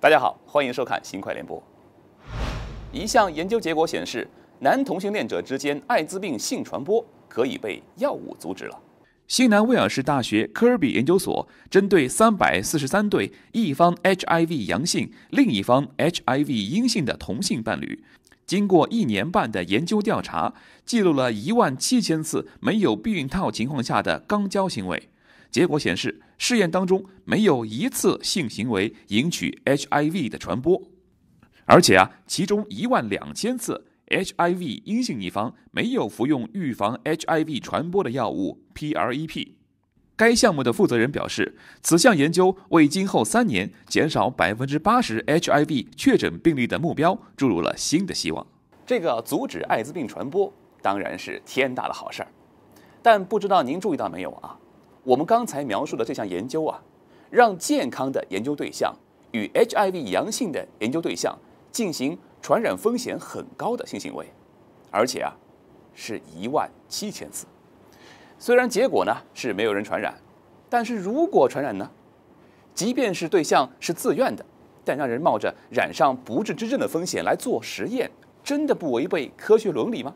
大家好，欢迎收看《新快联播》。一项研究结果显示，男同性恋者之间艾滋病性传播可以被药物阻止了。新南威尔士大学科尔比研究所针对三百四十三对一方 HIV 阳性、另一方 HIV 阴性的同性伴侣，经过一年半的研究调查，记录了一万七千次没有避孕套情况下的肛交行为。结果显示，试验当中没有一次性行为引起 HIV 的传播，而且啊，其中一万两千次 HIV 阴性一方没有服用预防 HIV 传播的药物 PREP。该项目的负责人表示，此项研究为今后三年减少百分之八十 HIV 确诊病例的目标注入了新的希望。这个阻止艾滋病传播当然是天大的好事儿，但不知道您注意到没有啊？我们刚才描述的这项研究啊，让健康的研究对象与 HIV 阳性的研究对象进行传染风险很高的性行为，而且啊，是一万七千次。虽然结果呢是没有人传染，但是如果传染呢，即便是对象是自愿的，但让人冒着染上不治之症的风险来做实验，真的不违背科学伦理吗？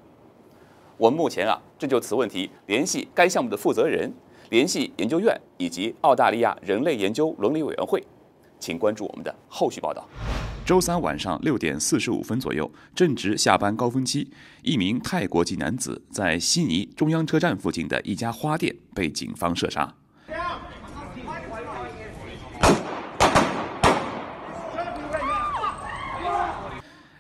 我们目前啊，正就此问题联系该项目的负责人。联系研究院以及澳大利亚人类研究伦理委员会，请关注我们的后续报道。周三晚上六点四十五分左右，正值下班高峰期，一名泰国籍男子在悉尼中央车站附近的一家花店被警方射杀。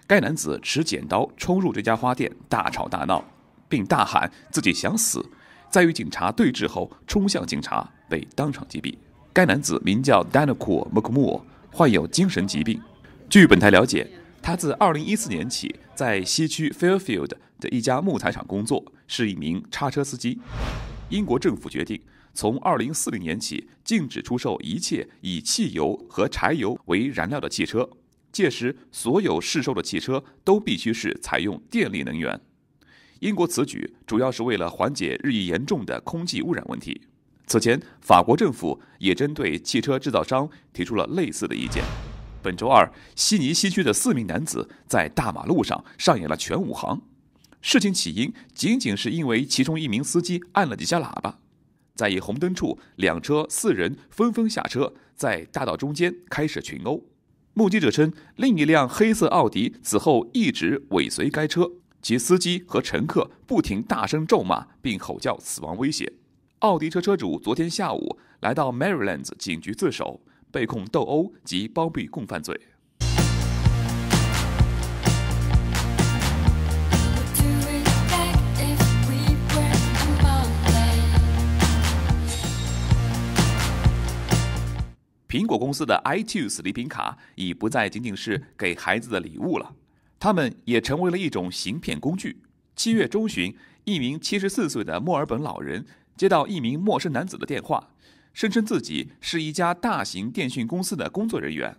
该男子持剪刀冲入这家花店，大吵大闹，并大喊自己想死。在与警察对峙后，冲向警察，被当场击毙。该男子名叫 d a n a k u m u k m o 患有精神疾病。据本台了解，他自2014年起在西区 Fairfield 的一家木材厂工作，是一名叉车司机。英国政府决定，从2040年起禁止出售一切以汽油和柴油为燃料的汽车，届时所有市售的汽车都必须是采用电力能源。英国此举主要是为了缓解日益严重的空气污染问题。此前，法国政府也针对汽车制造商提出了类似的意见。本周二，悉尼西区的四名男子在大马路上上演了全武行。事情起因仅仅是因为其中一名司机按了几下喇叭，在一红灯处，两车四人纷纷下车，在大道中间开始群殴。目击者称，另一辆黑色奥迪此后一直尾随该车。其司机和乘客不停大声咒骂，并吼叫死亡威胁。奥迪车车主昨天下午来到 Maryland 警局自首，被控斗殴及包庇共犯罪。苹果公司的 iTunes 礼品卡已不再仅仅是给孩子的礼物了。他们也成为了一种行骗工具。七月中旬，一名七十四岁的墨尔本老人接到一名陌生男子的电话，声称自己是一家大型电讯公司的工作人员。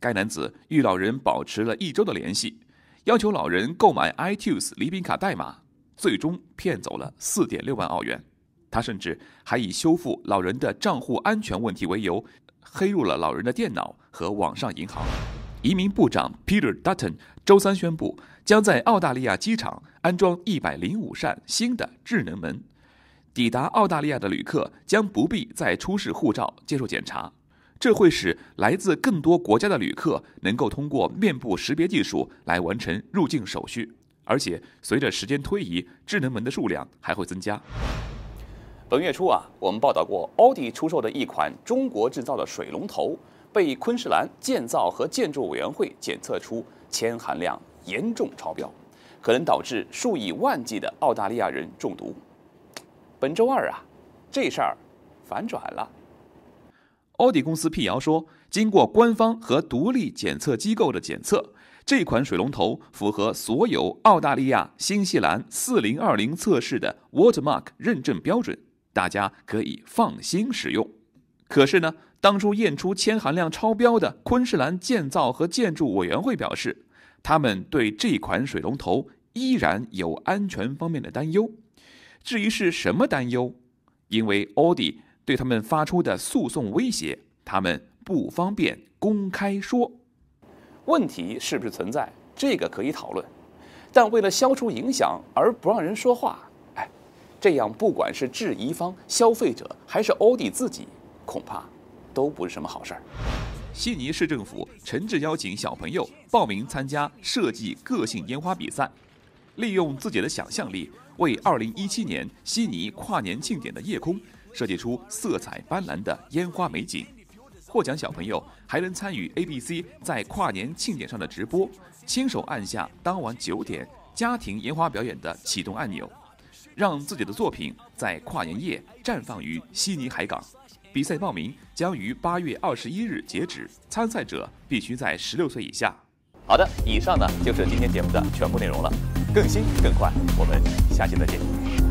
该男子与老人保持了一周的联系，要求老人购买 iTunes 礼品卡代码，最终骗走了四点六万澳元。他甚至还以修复老人的账户安全问题为由，黑入了老人的电脑和网上银行。移民部长 Peter Dutton 周三宣布，将在澳大利亚机场安装一百零五扇新的智能门。抵达澳大利亚的旅客将不必再出示护照接受检查，这会使来自更多国家的旅客能够通过面部识别技术来完成入境手续。而且，随着时间推移，智能门的数量还会增加。本月初啊，我们报道过奥迪出售的一款中国制造的水龙头。被昆士兰建造和建筑委员会检测出铅含量严重超标，可能导致数以万计的澳大利亚人中毒。本周二啊，这事儿反转了。奥迪公司辟谣说，经过官方和独立检测机构的检测，这款水龙头符合所有澳大利亚、新西兰四零二零测试的 Watermark 认证标准，大家可以放心使用。可是呢？当初验出铅含量超标的昆士兰建造和建筑委员会表示，他们对这款水龙头依然有安全方面的担忧。至于是什么担忧，因为奥迪对他们发出的诉讼威胁，他们不方便公开说。问题是不是存在，这个可以讨论，但为了消除影响而不让人说话，哎，这样不管是质疑方、消费者，还是奥迪自己，恐怕。都不是什么好事儿。悉尼市政府诚挚邀请小朋友报名参加设计个性烟花比赛，利用自己的想象力为2017年悉尼跨年庆典的夜空设计出色彩斑斓的烟花美景。获奖小朋友还能参与 ABC 在跨年庆典上的直播，亲手按下当晚九点家庭烟花表演的启动按钮，让自己的作品在跨年夜绽放于悉尼海港。比赛报名将于八月二十一日截止，参赛者必须在十六岁以下。好的，以上呢就是今天节目的全部内容了，更新更快，我们下期再见。